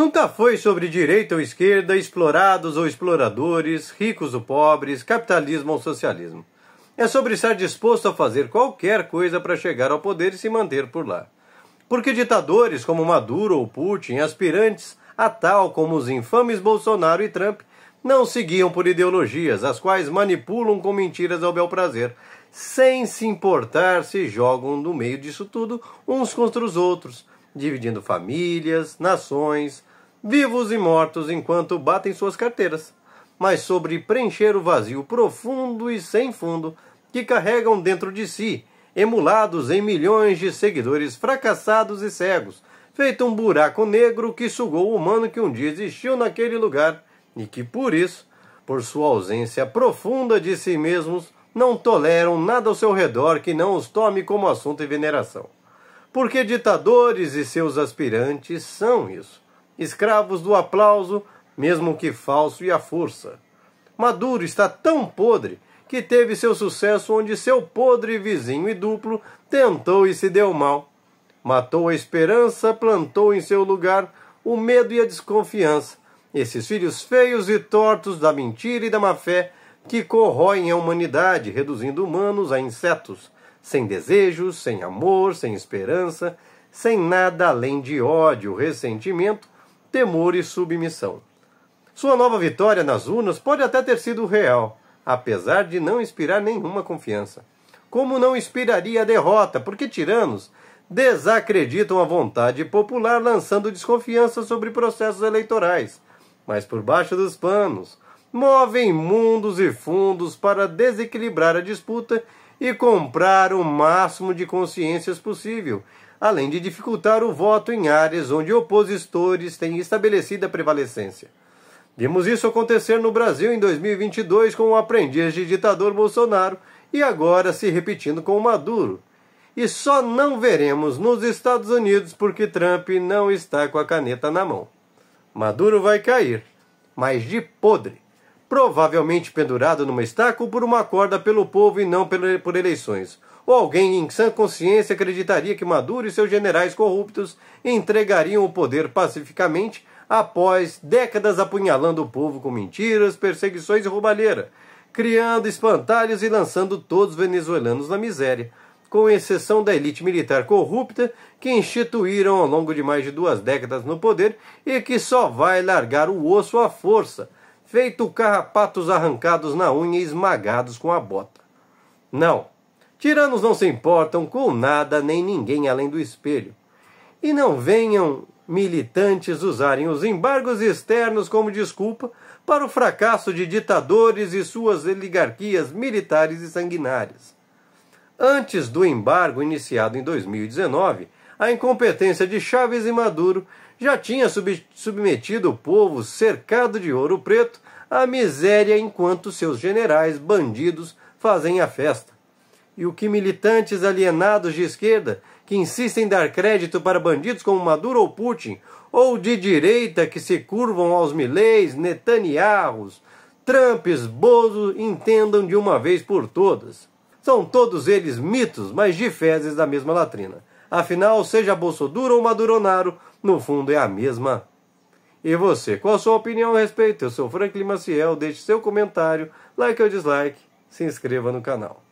Nunca foi sobre direita ou esquerda, explorados ou exploradores, ricos ou pobres, capitalismo ou socialismo. É sobre estar disposto a fazer qualquer coisa para chegar ao poder e se manter por lá. Porque ditadores como Maduro ou Putin, aspirantes a tal como os infames Bolsonaro e Trump, não seguiam por ideologias, as quais manipulam com mentiras ao bel prazer, sem se importar se jogam no meio disso tudo uns contra os outros, dividindo famílias, nações, vivos e mortos enquanto batem suas carteiras, mas sobre preencher o vazio profundo e sem fundo que carregam dentro de si, emulados em milhões de seguidores fracassados e cegos, feito um buraco negro que sugou o humano que um dia existiu naquele lugar e que, por isso, por sua ausência profunda de si mesmos, não toleram nada ao seu redor que não os tome como assunto e veneração. Porque ditadores e seus aspirantes são isso escravos do aplauso, mesmo que falso e à força. Maduro está tão podre que teve seu sucesso onde seu podre vizinho e duplo tentou e se deu mal. Matou a esperança, plantou em seu lugar o medo e a desconfiança, esses filhos feios e tortos da mentira e da má-fé que corroem a humanidade, reduzindo humanos a insetos, sem desejos, sem amor, sem esperança, sem nada além de ódio, ressentimento temor e submissão. Sua nova vitória nas urnas pode até ter sido real, apesar de não inspirar nenhuma confiança. Como não inspiraria a derrota, porque tiranos desacreditam a vontade popular lançando desconfiança sobre processos eleitorais, mas por baixo dos panos movem mundos e fundos para desequilibrar a disputa e comprar o máximo de consciências possível, além de dificultar o voto em áreas onde opositores têm estabelecida prevalecência. Vimos isso acontecer no Brasil em 2022 com o aprendiz de ditador Bolsonaro e agora se repetindo com Maduro. E só não veremos nos Estados Unidos porque Trump não está com a caneta na mão. Maduro vai cair, mas de podre, provavelmente pendurado numa estaca ou por uma corda pelo povo e não por eleições ou alguém em sã consciência acreditaria que Maduro e seus generais corruptos entregariam o poder pacificamente após décadas apunhalando o povo com mentiras, perseguições e roubalheira, criando espantalhos e lançando todos os venezuelanos na miséria, com exceção da elite militar corrupta que instituíram ao longo de mais de duas décadas no poder e que só vai largar o osso à força, feito carrapatos arrancados na unha e esmagados com a bota. Não, Tiranos não se importam com nada nem ninguém além do espelho. E não venham militantes usarem os embargos externos como desculpa para o fracasso de ditadores e suas oligarquias militares e sanguinárias. Antes do embargo iniciado em 2019, a incompetência de Chávez e Maduro já tinha sub submetido o povo cercado de ouro preto à miséria enquanto seus generais bandidos fazem a festa e o que militantes alienados de esquerda, que insistem em dar crédito para bandidos como Maduro ou Putin, ou de direita que se curvam aos Mileis, Netanyahus, Trumps, Bozo, entendam de uma vez por todas. São todos eles mitos, mas de fezes da mesma latrina. Afinal, seja Bolsoduro ou Maduronaro, no fundo é a mesma. E você, qual a sua opinião a respeito? Eu sou Franklin Maciel, deixe seu comentário, like ou dislike, se inscreva no canal.